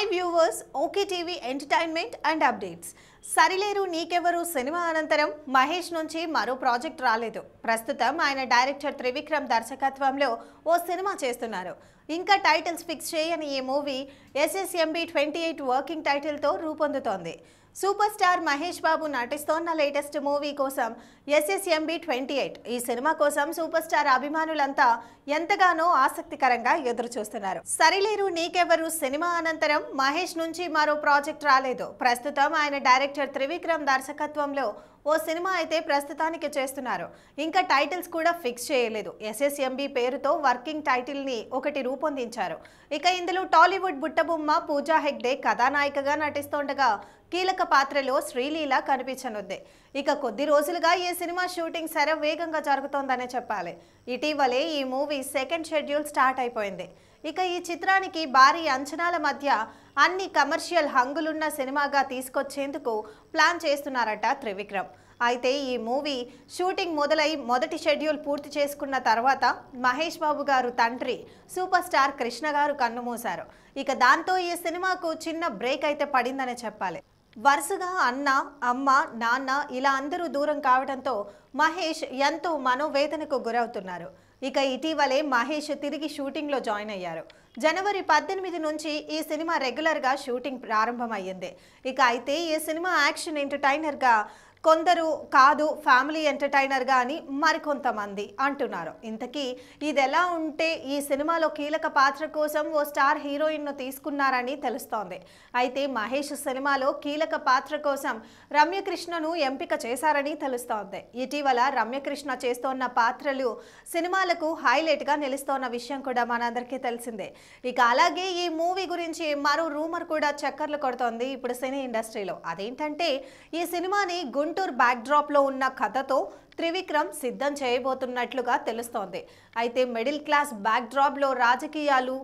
hi viewers okay TV entertainment and updates Sarileru Neekevvaru cinema అనంతరం మహేష్ నుంచి మరో ప్రాజెక్ట్ రాలేదు ప్రస్తుతం ఆయన డైరెక్టర్ త్రివిక్రమ్ దర్శకత్వంలో ఓ సినిమా చేస్తున్నారు ఇంకా టైటిల్స్ ఫిక్స్ చేయని ఈ movie SSMB twenty eight working టైటిల్తో రూపొందుతోంది సూపర్ స్టార్ మహేష్ బాబు నటిస్తోన్న లేటెస్ట్ మూవీ కోసం ఎస్ఎస్ఎంబి ట్వంటీ ఎయిట్ ఈ సినిమా కోసం సూపర్ స్టార్ అభిమానులంతా ఎంతగానో ఆసక్తికరంగా ఎదురు చూస్తున్నారు సరిలేరు నీకెవరు సినిమా అనంతరం మహేష్ నుంచి మరో ప్రాజెక్ట్ రాలేదు ప్రస్తుతం ఆయన డైరెక్టర్ త్రివిక్రమ్ దర్శకత్వంలో ఓ సినిమా అయితే ప్రస్తుతానికి చేస్తున్నారు ఇంకా టైటిల్స్ కూడా ఫిక్స్ చేయలేదు ఎస్ఎస్ఎంబి పేరుతో వర్కింగ్ టైటిల్ని ఒకటి రూపొందించారు ఇక ఇందులో టాలీవుడ్ బుట్టబొమ్మ పూజా హెగ్డే కథానాయికగా నటిస్తుండగా కీలక పాత్రలో శ్రీలీల కనిపించనుంది ఇక కొద్ది రోజులుగా ఈ సినిమా షూటింగ్ వేగంగా జరుగుతోందనే చెప్పాలి ఇటీవలే ఈ మూవీ సెకండ్ షెడ్యూల్ స్టార్ట్ అయిపోయింది ఇక ఈ చిత్రానికి భారీ అంచనాల మధ్య అన్ని కమర్షియల్ హంగులున్న సినిమాగా తీసుకొచ్చేందుకు ప్లాన్ చేస్తున్నారట త్రివిక్రమ్ అయితే ఈ మూవీ షూటింగ్ మొదలై మొదటి షెడ్యూల్ పూర్తి చేసుకున్న తర్వాత మహేష్ బాబు గారు తండ్రి సూపర్ స్టార్ కృష్ణ గారు కన్నుమూశారు ఇక దాంతో ఈ సినిమాకు చిన్న బ్రేక్ అయితే పడిందనే చెప్పాలి వరుసగా అన్న అమ్మ నాన్న ఇలా అందరూ దూరం కావడంతో మహేష్ ఎంతో మనోవేదనకు గురవుతున్నారు ఇక ఇటీవలే మహేష్ తిరిగి షూటింగ్లో జాయిన్ అయ్యారు జనవరి పద్దెనిమిది నుంచి ఈ సినిమా రెగ్యులర్గా షూటింగ్ ప్రారంభమైంది ఇక అయితే ఈ సినిమా యాక్షన్ ఎంటర్టైనర్గా కొందరు కాదు ఫ్యామిలీ ఎంటర్టైనర్ అని మరికొంతమంది అంటున్నారు ఇంతకీ ఇది ఎలా ఉంటే ఈ సినిమాలో కీలక పాత్ర కోసం ఓ స్టార్ హీరోయిన్ను తీసుకున్నారని తెలుస్తోంది అయితే మహేష్ సినిమాలో కీలక పాత్ర కోసం రమ్యకృష్ణను ఎంపిక చేశారని తెలుస్తోంది ఇటీవల రమ్యకృష్ణ చేస్తోన్న పాత్రలు సినిమాలకు హైలైట్గా నిలుస్తోన్న విషయం కూడా మనందరికీ తెలిసిందే ఇక అలాగే ఈ మూవీ గురించి మరో రూమర్ కూడా చక్కర్లు కొడుతోంది ఇప్పుడు సినీ ఇండస్ట్రీలో అదేంటంటే ఈ సినిమాని గుండె గుంటూరు లో ఉన్న కథతో త్రివిక్రమ్ సిద్ధం చేయబోతున్నట్లుగా తెలుస్తోంది అయితే మిడిల్ క్లాస్ లో రాజకీయాలు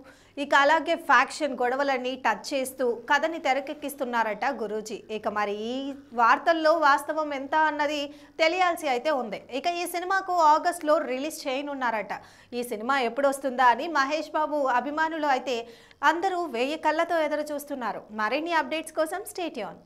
ఇక అలాగే ఫ్యాక్షన్ గొడవలన్నీ టచ్ చేస్తూ కథని తెరకెక్కిస్తున్నారట గురూజీ ఇక మరి ఈ వార్తల్లో వాస్తవం ఎంత అన్నది తెలియాల్సి అయితే ఉంది ఇక ఈ సినిమాకు ఆగస్ట్లో రిలీజ్ చేయనున్నారట ఈ సినిమా ఎప్పుడు వస్తుందా అని మహేష్ బాబు అభిమానులు అయితే అందరూ వెయ్యి కళ్ళతో ఎదురు చూస్తున్నారు మరిన్ని అప్డేట్స్ కోసం ఆన్